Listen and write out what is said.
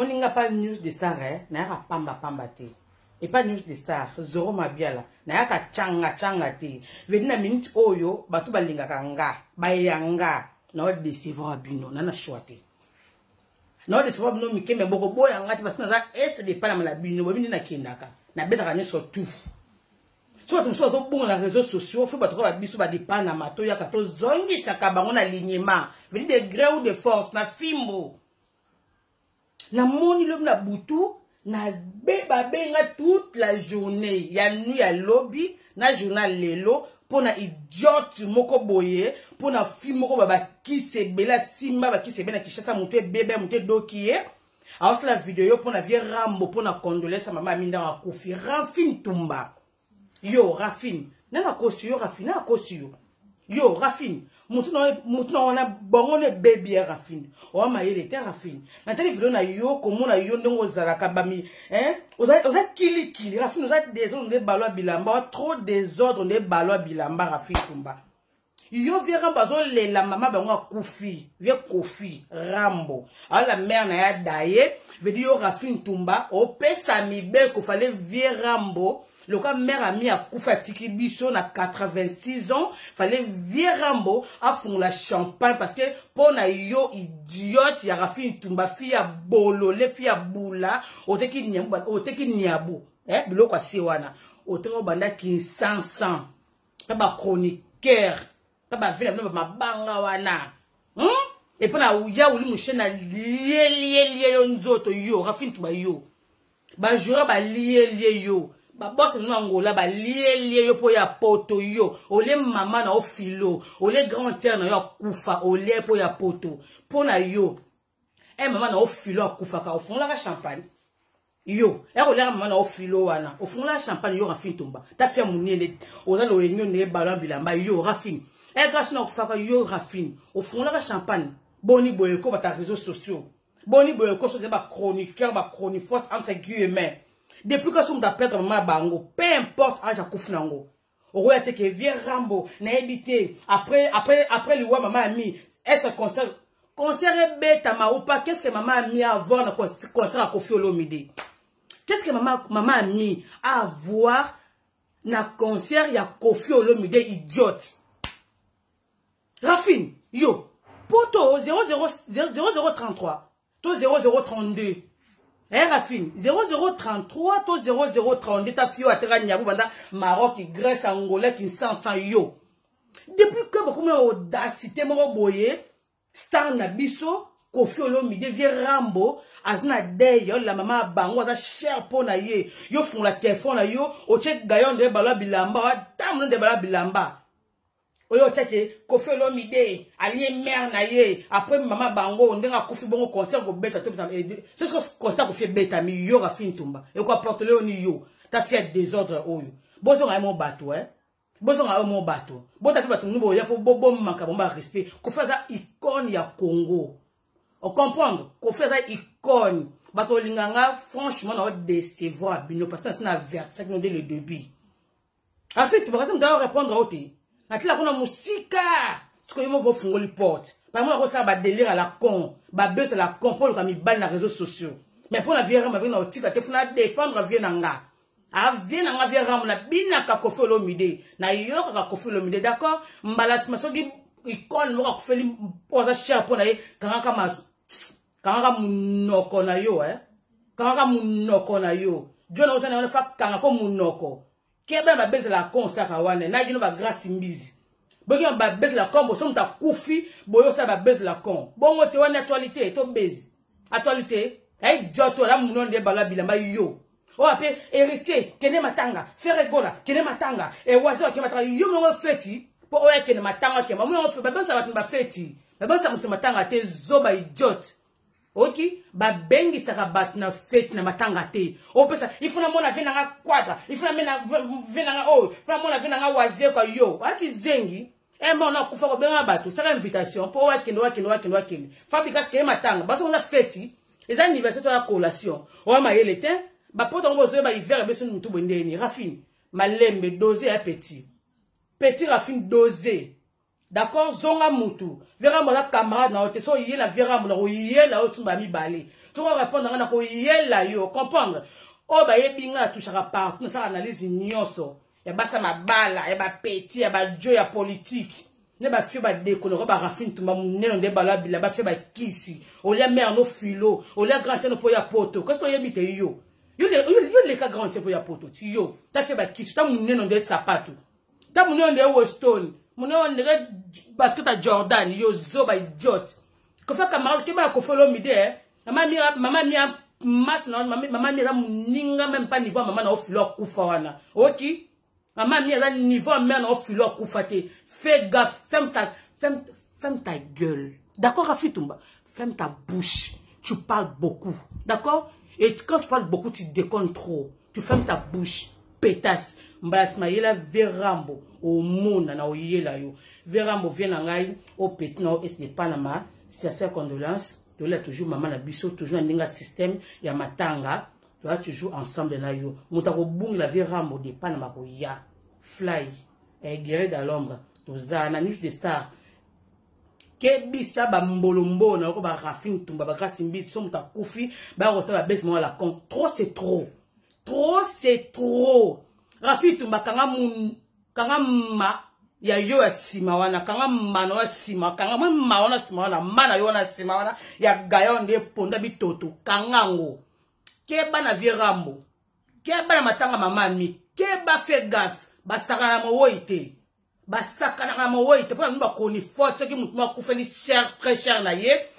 moninga pa news de star eh, nayaka pambapamba te epa news de star zoro mabiala nayaka cangacanга te vedi na minute oyo bato balingaka nga bayeya nga naodecevoir bino nana shwa te naodecevoir bino mikembe bokoboya nga te parce naza ese depalama na bino bobi nde nakendaka nabetaka nyonso tu so bato mosusu bazobonga na réseau sociaux fo bato oyo babiso badepanama toyaka tozongisaka bango na lignement vedi de gré ou de force na fimbo namoni lobi na butu nabeba benga toute la journée ya nui ya lobi na journal lelo mpo na idiote moko boye mpo na fi moko ba bakisi ebele asimba bakisi ebele na kishasa moto ebebe moto edoki ye aosala video yo mpo na vie rambo mpo na condolese mama ya mindango akufi rafine tumba yo rafine nana akosi yo rafine nana akosi yo yo rafine mutu na wana bango na ebebi ya rafine owa mayele te rafine natali video na yo komona yo ndenge ozalaka bami oza kilikili rafine oza desordre nde balwa bilamba oa trop desordre nde balwa bilamba rafine tumba yo vie rambo azolela mama bango akufi vie kofi rambo aola mare na ye adaye vedi yo rafine tumba opesa mibeko fale vie rambo loka mare ami akufa atiki biso na 86 ans fale vie rambo afungola champagne parce que mpo na yo idiote ya rafi ntumba fi ya bolole fi ya bula oteki niabu eh, biloko asi wana otenga obandaki 500 mpe bachroniqueur mpe bavile mpe bamabanga wana hmm? epo na ya oli moshe na lielielie yo nzoto yo rafi ntumba yo bajura balielie yo babose nunu angola balielie yo mpo ya poto yo olie mama na yo filo olie grand tere na yo akufa olie mpo ya poto mpo na yo e mama na yo filo akufaka ofungolaka champagne yo ere eh, oliaka mama na yo filo wana ofungolaka champagne yo rafine tomba tafi ya monene oza na oyenio na ye balwa bilamba yo rafine e grâce na okufaka yo rafine ofungolaka champagne boni boyeko bata réseau sociaux boni boyeko soza bachroniqueur bachronifoise entre guillemets depuis kasi moto aperdre mama ya bango peu importe age akufi na yango okoya te ke vie rambo nayebi te après, après, après liwa mama ya mi ese concert concert ebetama opa qu'est ce que mama ya mi avoir na concert akofi olomide qu'est ce que mama, mama ya mi avoir na concert ya kofi olomide idiote rafine yo poto 0033 to 0032 Eh Rafine, 0033 to 0032 ta fio atera nyabu banda Maroc, Grèce, Angola, Kinshasa yo. Depuis que beaucoup mais audacité moko boye star na biso Kofi Olomide vie Rambo azina dey yo la mama bango aza cher po na ye. Yo font la téléphone na yo, o check gayon de bala bilamba, tam de bala bilamba. oyo otya ke kofi olomi de alie mare na ye après mama bango ndenge akufi bongo concert kobeta eh, soki concert kofi ebetami yo rafi ntumba ekoaportele oni yo tafi ya désordre oyo bozonga ye mo bato e bozonga ye mo bato bota mpe bato moningi boya mpo bomaka bomba respect kofi aza icone ya congo ocomprendre kofi aza icone bato olinganga franchement nao décevoir bino parce que nasi na avertisaki no de le début afit bakasi moto ao répondre o te natila kuna mosika sikoyo moko ofungoli porte bango nakosala badelire ala con babetala con mpo oluka mibali na réseau sociaux mais mpo na vie ramu abenge na otika te funa adefendre vie na nga avie na nga vie ramu nabinaka kofi olomide nayokaka kofi olomide d'accord mbala nsima soki ikone moko akofeli mpo aza cher mpo na ye kangaka ma kangaka monoko na yo e kangaka monoko na yo dio na ozana wana fa kangako monoko kebena babezela konsaka wana nagino bagrâce mbizi boki babezela kon boso moto akufi boyosala babezela kon bongo te wani actualité tobezi actualité aijwa eh, to ala muno nde bala bilamba yo oyo ape héritier kende matanga fere gola kende matanga ewazeo akende matanga yo mongo feti mpo oyo akende matanga akemba mongo babezela bato bafeti babezela moto matanga te zoba idiote oki babengisaka bato na fete na matanga te opesa ifuna mona ve nanga kwadra ifuna ve nanga oyo ifuna mona ve nanga wazekwa yo aki zengi ema eh, ona kufa kobenga bato sala invitation mpo wakende wakende wakende wakende fabrikasike ye matanga basokonga feti eza anniversaire to ya collation oya mayele te bapota ngo ozoyeba hiver ebeso mutu bwendeni rafine malembe doze ya petit petit rafine doze d'accord zonga mutu vera mona camarade na yo te so oyela vera mona koyela yo sumba mibale soko orépondre nga na koyela yo comprendre oyo bayebi nga atushaka partout nasala analyse nyonso ya basa mabala ya bapeti ya bajo ya politike nde bafie badekoloko barafine tumba monene nde balabila bafie bakisi olia mare no filo olia grandien mpo ya poto kasi oyebi te yo yo leka grandien mpo ya poto ti yo tafie bakisi ta monene nde sapato ta monene nde westone parce dirait basket à jordan yo by bah, idiot fait camarade tu kofolomi de maman mia masi maman maman mia eza même pas niveau maman au na ofilo ok maman oki mia eza niveau même mare na ofilo fais gaffe femme ta, ferme femme ta gueule d'accord rafi tumba ferme ta bouche tu parles beaucoup d'accord et quand tu parles beaucoup tu déconnes trop tu fermes ta bouche pétasse mbala nsima yela verambo omona na oyela yo verambo vie na ngai opeti na o ese epa na ma sincere condolence tolela toujours mama na biso toujours na ndenge ya systeme ya matanga toya toujours ensemble na yo moto akobungela verambo depa na makoya fly eh, guerre da lombre toza na nuge de star kebisa bambolombolo na yoko barafine tumba bakasi mbisi so moto akufi bakosa babesi mwana la compte trop c'est trop trop c'est trop rafi tumba kanga mun kanga ma ya yo ya nsima wana kanga ma na wana nsima kanga ma ma wana nsima wana ma na yo wana nsima wana ya gayo nde eponda bitoto kanga yango keba na vie rambo keba na matanga mamami keba fe gafe basakana na mowoi te basakanaka na mowoi te mpo na bino bakoni fort soki motu mo akufeli cher très cher na ye